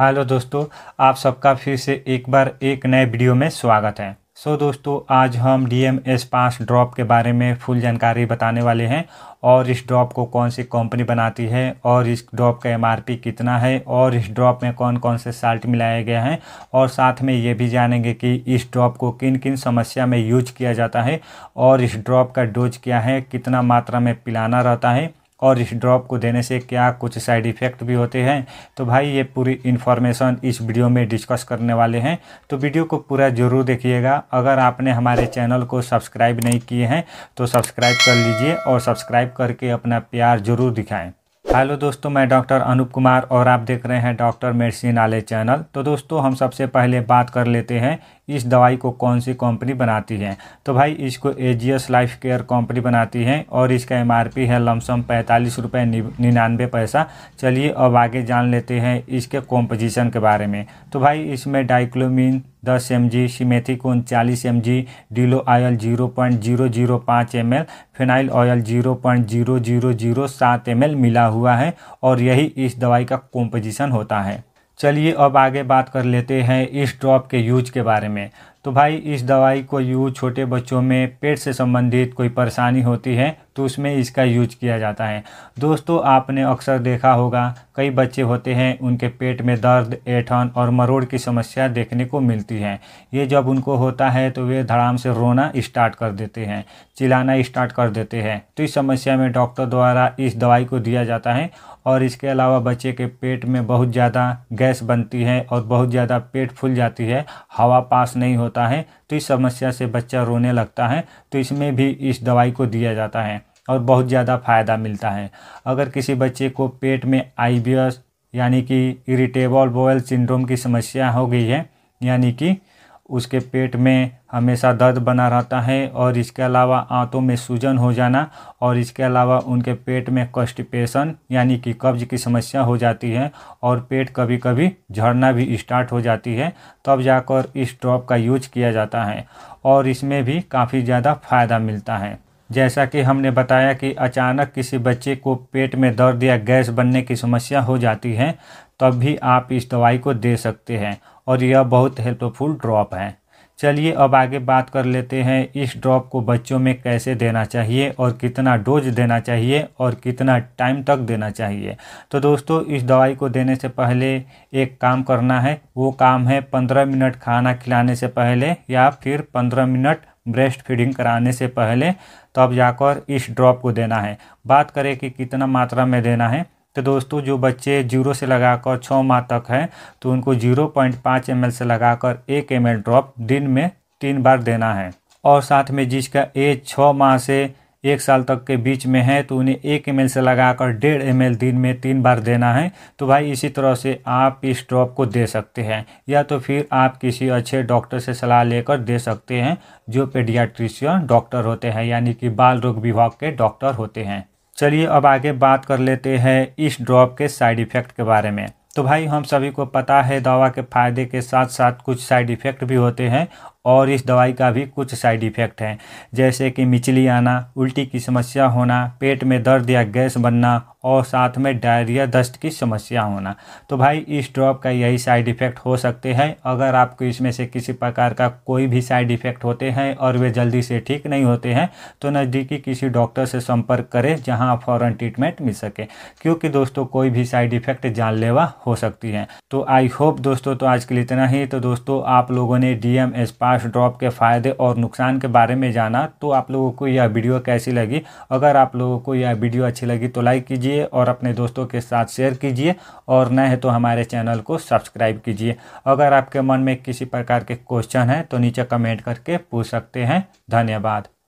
hello दोस्तों आप सबका फिर से एक बार एक नए वीडियो में स्वागत है सो so दोस्तों आज हम D M S pass drop के बारे में फुल जानकारी बताने वाले हैं और इस ड्रॉप को कौन सी कंपनी बनाती है और इस ड्रॉप का एमआरपी कितना है और इस ड्रॉप में कौन कौन से साल्ट मिलाए गए हैं और साथ में ये भी जानेंगे कि इस ड्रॉप को किन किन समस्या में यूज किया जाता है और इस ड्रॉप का डोज क्या है कितना मात्रा में पिलाना रहता है और इस ड्रॉप को देने से क्या कुछ साइड इफ़ेक्ट भी होते हैं तो भाई ये पूरी इन्फॉर्मेशन इस वीडियो में डिस्कस करने वाले हैं तो वीडियो को पूरा ज़रूर देखिएगा अगर आपने हमारे चैनल को सब्सक्राइब नहीं किए हैं तो सब्सक्राइब कर लीजिए और सब्सक्राइब करके अपना प्यार ज़रूर दिखाएँ हेलो दोस्तों मैं डॉक्टर अनूप कुमार और आप देख रहे हैं डॉक्टर मेडिसिन आले चैनल तो दोस्तों हम सबसे पहले बात कर लेते हैं इस दवाई को कौन सी कंपनी बनाती है तो भाई इसको एजीएस लाइफ केयर कंपनी बनाती है और इसका एमआरपी है लमसम पैंतालीस रुपये निन्यानवे पैसा चलिए अब आगे जान लेते हैं इसके कॉम्पोजिशन के बारे में तो भाई इसमें डाइक्लोमिन दस एम जी सीमेथिकोन चालीस M G dill oil zero point zero zero पाँच M L fennel oil zero point zero zero zero सात एम एल मिला हुआ है और यही इस दवाई का कॉम्पोजिशन होता है चलिए अब आगे बात कर लेते हैं इस ड्रॉप के यूज के बारे में तो भाई इस दवाई को यूज छोटे बच्चों में पेट से संबंधित कोई परेशानी होती है तो उसमें इसका यूज किया जाता है दोस्तों आपने अक्सर देखा होगा कई बच्चे होते हैं उनके पेट में दर्द ऐठन और मरोड़ की समस्या देखने को मिलती है ये जब उनको होता है तो वे धड़ाम से रोना स्टार्ट कर देते हैं चिल्लाना स्टार्ट कर देते हैं तो इस समस्या में डॉक्टर द्वारा इस दवाई को दिया जाता है और इसके अलावा बच्चे के पेट में बहुत ज़्यादा गैस बनती है और बहुत ज़्यादा पेट फूल जाती है हवा पास नहीं होता है तो इस समस्या से बच्चा रोने लगता है तो इसमें भी इस दवाई को दिया जाता है और बहुत ज़्यादा फ़ायदा मिलता है अगर किसी बच्चे को पेट में आई यानी कि इरिटेबल बोयल सिंड्रोम की समस्या हो गई है यानी कि उसके पेट में हमेशा दर्द बना रहता है और इसके अलावा आंतों में सूजन हो जाना और इसके अलावा उनके पेट में कॉन्स्टिपेशन यानी कि कब्ज की समस्या हो जाती है और पेट कभी कभी झड़ना भी स्टार्ट हो जाती है तब जाकर इस ड्रॉप का यूज किया जाता है और इसमें भी काफ़ी ज़्यादा फ़ायदा मिलता है जैसा कि हमने बताया कि अचानक किसी बच्चे को पेट में दर्द या गैस बनने की समस्या हो जाती है तब भी आप इस दवाई को दे सकते हैं और यह बहुत हेल्पफुल ड्रॉप है चलिए अब आगे बात कर लेते हैं इस ड्रॉप को बच्चों में कैसे देना चाहिए और कितना डोज देना चाहिए और कितना टाइम तक देना चाहिए तो दोस्तों इस दवाई को देने से पहले एक काम करना है वो काम है पंद्रह मिनट खाना खिलाने से पहले या फिर पंद्रह मिनट ब्रेस्ट फीडिंग कराने से पहले तब तो जाकर इस ड्रॉप को देना है बात करें कि कितना मात्रा में देना है तो दोस्तों जो बच्चे जीरो से लगाकर छः माह तक हैं तो उनको जीरो पॉइंट पाँच एम से लगाकर एक एम ड्रॉप दिन में तीन बार देना है और साथ में जिसका एज छः माह से एक साल तक के बीच में है तो उन्हें एक एम से लगाकर डेढ़ एम दिन में तीन बार देना है तो भाई इसी तरह से आप इस ड्रॉप को दे सकते हैं या तो फिर आप किसी अच्छे डॉक्टर से सलाह लेकर दे सकते हैं जो पेडियाट्रिशियन डॉक्टर होते हैं यानी कि बाल रोग विभाग के डॉक्टर होते हैं चलिए अब आगे बात कर लेते हैं इस ड्रॉप के साइड इफ़ेक्ट के बारे में तो भाई हम सभी को पता है दवा के फ़ायदे के साथ साथ कुछ साइड इफ़ेक्ट भी होते हैं और इस दवाई का भी कुछ साइड इफ़ेक्ट हैं जैसे कि मिचली आना उल्टी की समस्या होना पेट में दर्द या गैस बनना और साथ में डायरिया दस्त की समस्या होना तो भाई इस ड्रॉप का यही साइड इफ़ेक्ट हो सकते हैं अगर आपको इसमें से किसी प्रकार का कोई भी साइड इफ़ेक्ट होते हैं और वे जल्दी से ठीक नहीं होते हैं तो नज़दीकी किसी डॉक्टर से संपर्क करें जहां फौरन ट्रीटमेंट मिल सके क्योंकि दोस्तों कोई भी साइड इफ़ेक्ट जानलेवा हो सकती है तो आई होप दोस्तों तो आज के लिए इतना ही तो दोस्तों आप लोगों ने D M S pass drop के फ़ायदे और नुकसान के बारे में जाना तो आप लोगों को यह वीडियो कैसी लगी अगर आप लोगों को यह वीडियो अच्छी लगी तो लाइक कीजिए और अपने दोस्तों के साथ शेयर कीजिए और नए हैं तो हमारे चैनल को सब्सक्राइब कीजिए अगर आपके मन में किसी प्रकार के क्वेश्चन हैं तो नीचे कमेंट करके पूछ सकते हैं धन्यवाद